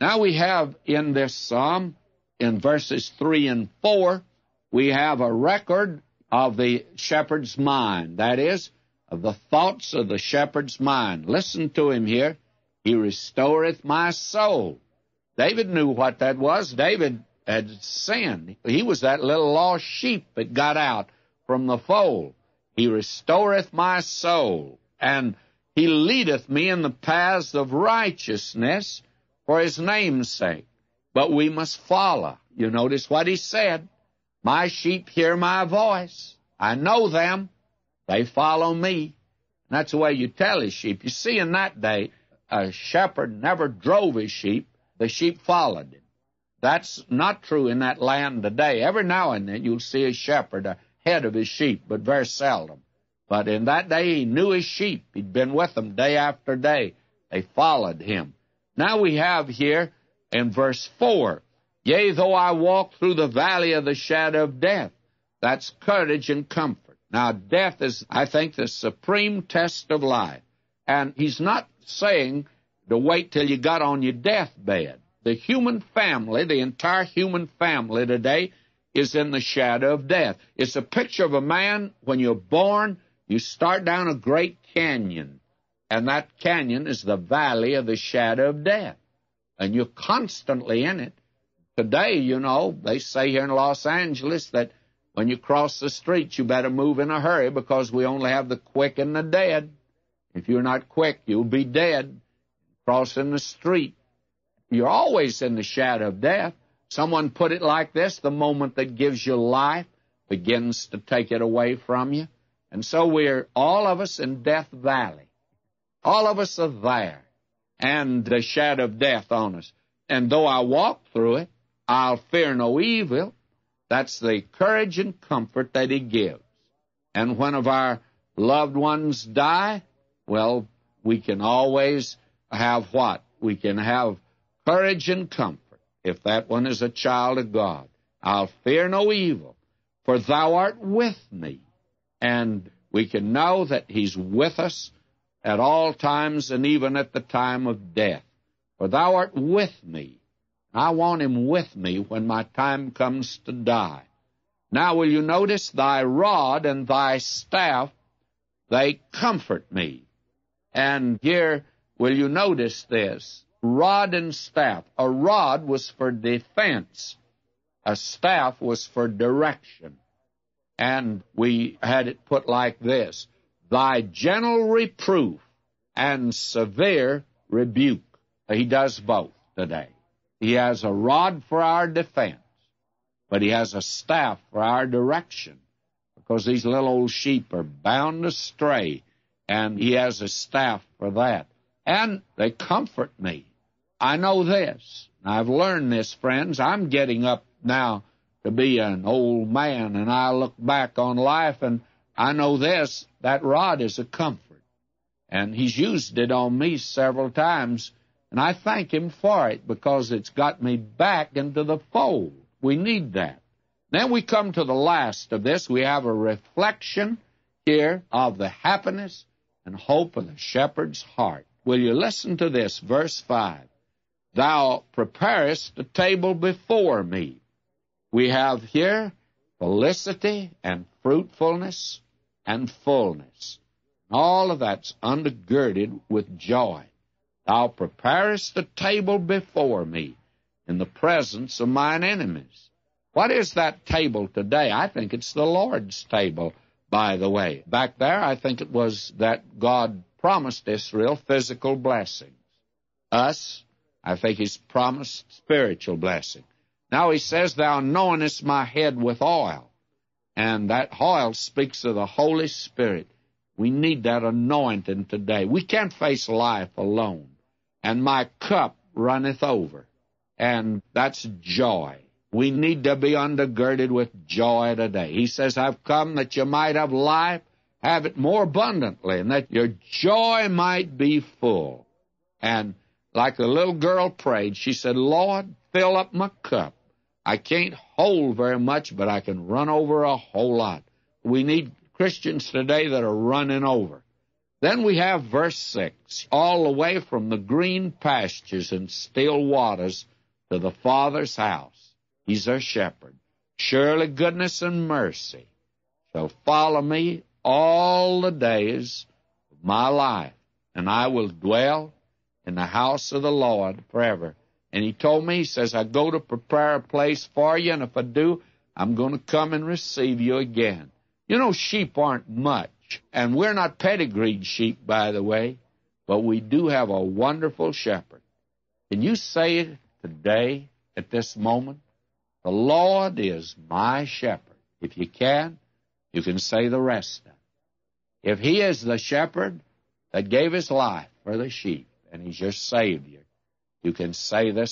Now we have in this psalm, in verses 3 and 4, we have a record of the shepherd's mind, that is, of the thoughts of the shepherd's mind. Listen to him here. He restoreth my soul. David knew what that was. David had sinned. He was that little lost sheep that got out from the fold. He restoreth my soul, and he leadeth me in the paths of righteousness for his name's sake. But we must follow. You notice what he said. My sheep hear my voice. I know them. They follow me. And that's the way you tell his sheep. You see, in that day, a shepherd never drove his sheep. The sheep followed him. That's not true in that land today. Every now and then you'll see a shepherd ahead of his sheep, but very seldom. But in that day he knew his sheep. He'd been with them day after day. They followed him. Now we have here in verse 4, Yea, though I walk through the valley of the shadow of death. That's courage and comfort. Now, death is, I think, the supreme test of life. And he's not saying to wait till you got on your deathbed. The human family, the entire human family today, is in the shadow of death. It's a picture of a man when you're born, you start down a great canyon. And that canyon is the valley of the shadow of death. And you're constantly in it. Today, you know, they say here in Los Angeles that when you cross the street, you better move in a hurry because we only have the quick and the dead. If you're not quick, you'll be dead crossing the street. You're always in the shadow of death. Someone put it like this the moment that gives you life begins to take it away from you. And so we're all of us in Death Valley. All of us are there. And the shadow of death on us. And though I walk through it, I'll fear no evil. That's the courage and comfort that he gives. And when of our loved ones die, well, we can always have what? We can have courage and comfort if that one is a child of God. I'll fear no evil, for thou art with me. And we can know that he's with us at all times and even at the time of death. For thou art with me. I want him with me when my time comes to die. Now will you notice thy rod and thy staff, they comfort me. And here will you notice this? Rod and staff. A rod was for defense. A staff was for direction. And we had it put like this thy gentle reproof and severe rebuke. He does both today. He has a rod for our defense, but he has a staff for our direction because these little old sheep are bound to stray, and he has a staff for that. And they comfort me. I know this. I've learned this, friends. I'm getting up now to be an old man, and I look back on life and I know this, that rod is a comfort. And he's used it on me several times, and I thank him for it because it's got me back into the fold. We need that. Then we come to the last of this. We have a reflection here of the happiness and hope of the shepherd's heart. Will you listen to this, verse 5? Thou preparest a table before me. We have here felicity and fruitfulness and fullness. All of that's undergirded with joy. Thou preparest the table before me in the presence of mine enemies. What is that table today? I think it's the Lord's table, by the way. Back there, I think it was that God promised Israel physical blessings. Us, I think He's promised spiritual blessing. Now He says, Thou anointest my head with oil. And that oil speaks of the Holy Spirit. We need that anointing today. We can't face life alone. And my cup runneth over. And that's joy. We need to be undergirded with joy today. He says, I've come that you might have life, have it more abundantly, and that your joy might be full. And like the little girl prayed, she said, Lord, fill up my cup. I can't hold very much, but I can run over a whole lot. We need Christians today that are running over. Then we have verse 6 all the way from the green pastures and still waters to the Father's house. He's our shepherd. Surely goodness and mercy shall follow me all the days of my life, and I will dwell in the house of the Lord forever. And he told me, he says, I go to prepare a place for you, and if I do, I'm going to come and receive you again. You know, sheep aren't much, and we're not pedigreed sheep, by the way, but we do have a wonderful shepherd. Can you say it today, at this moment? The Lord is my shepherd. If you can, you can say the rest of it. If He is the shepherd that gave His life for the sheep, and He's your Savior, you can say this.